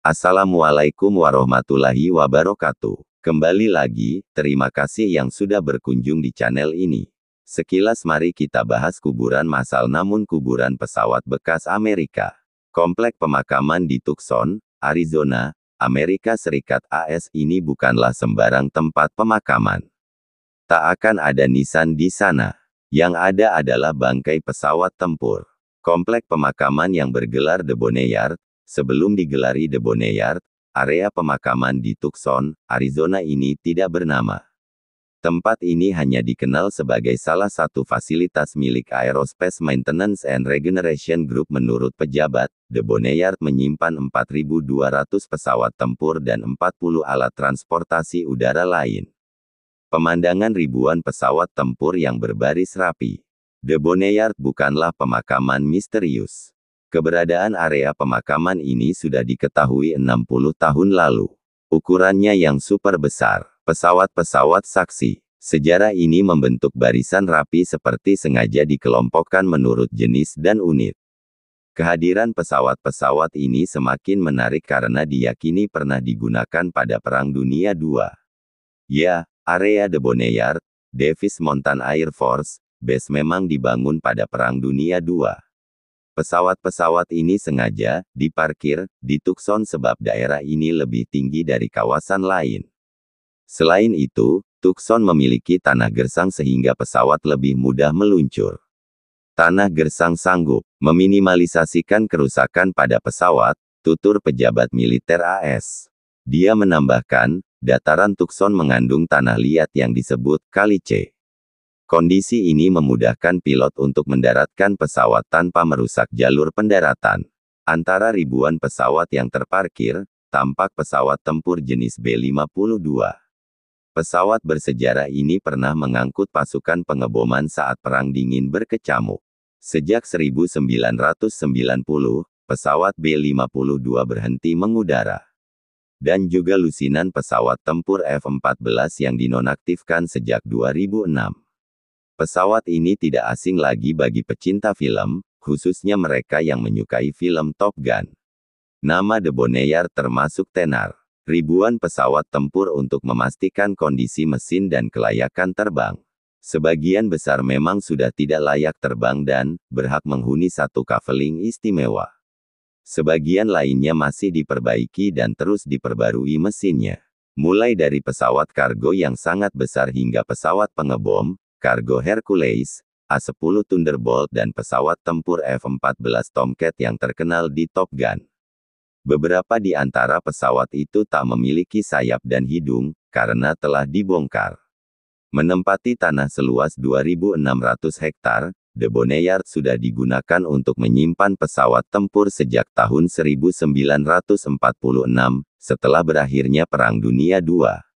Assalamualaikum warahmatullahi wabarakatuh. Kembali lagi, terima kasih yang sudah berkunjung di channel ini. Sekilas mari kita bahas kuburan masal, namun kuburan pesawat bekas Amerika. Komplek pemakaman di Tucson, Arizona, Amerika Serikat AS ini bukanlah sembarang tempat pemakaman. Tak akan ada nisan di sana. Yang ada adalah bangkai pesawat tempur. Komplek pemakaman yang bergelar The Boneyard, Sebelum digelari The Boneyard, area pemakaman di Tucson, Arizona ini tidak bernama. Tempat ini hanya dikenal sebagai salah satu fasilitas milik Aerospace Maintenance and Regeneration Group menurut pejabat. The Boneyard menyimpan 4.200 pesawat tempur dan 40 alat transportasi udara lain. Pemandangan ribuan pesawat tempur yang berbaris rapi. The Boneyard bukanlah pemakaman misterius. Keberadaan area pemakaman ini sudah diketahui 60 tahun lalu. Ukurannya yang super besar, pesawat-pesawat saksi. Sejarah ini membentuk barisan rapi seperti sengaja dikelompokkan menurut jenis dan unit. Kehadiran pesawat-pesawat ini semakin menarik karena diyakini pernah digunakan pada Perang Dunia II. Ya, area de Boneyard, Davis Mountain Air Force, base memang dibangun pada Perang Dunia II. Pesawat-pesawat ini sengaja diparkir di Tucson sebab daerah ini lebih tinggi dari kawasan lain. Selain itu, Tucson memiliki tanah gersang sehingga pesawat lebih mudah meluncur. Tanah gersang sanggup meminimalisasikan kerusakan pada pesawat, tutur pejabat militer AS. Dia menambahkan, dataran Tucson mengandung tanah liat yang disebut kali C. Kondisi ini memudahkan pilot untuk mendaratkan pesawat tanpa merusak jalur pendaratan. Antara ribuan pesawat yang terparkir, tampak pesawat tempur jenis B-52. Pesawat bersejarah ini pernah mengangkut pasukan pengeboman saat Perang Dingin berkecamuk. Sejak 1990, pesawat B-52 berhenti mengudara. Dan juga lusinan pesawat tempur F-14 yang dinonaktifkan sejak 2006. Pesawat ini tidak asing lagi bagi pecinta film, khususnya mereka yang menyukai film Top Gun. Nama The Boneyard termasuk tenar. Ribuan pesawat tempur untuk memastikan kondisi mesin dan kelayakan terbang. Sebagian besar memang sudah tidak layak terbang dan berhak menghuni satu kaveling istimewa. Sebagian lainnya masih diperbaiki dan terus diperbarui mesinnya. Mulai dari pesawat kargo yang sangat besar hingga pesawat pengebom, kargo Hercules, A-10 Thunderbolt dan pesawat tempur F-14 Tomcat yang terkenal di Top Gun. Beberapa di antara pesawat itu tak memiliki sayap dan hidung, karena telah dibongkar. Menempati tanah seluas 2.600 hektar, The Boneyard sudah digunakan untuk menyimpan pesawat tempur sejak tahun 1946, setelah berakhirnya Perang Dunia II.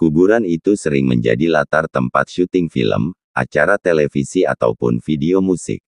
Kuburan itu sering menjadi latar tempat syuting film, acara televisi ataupun video musik.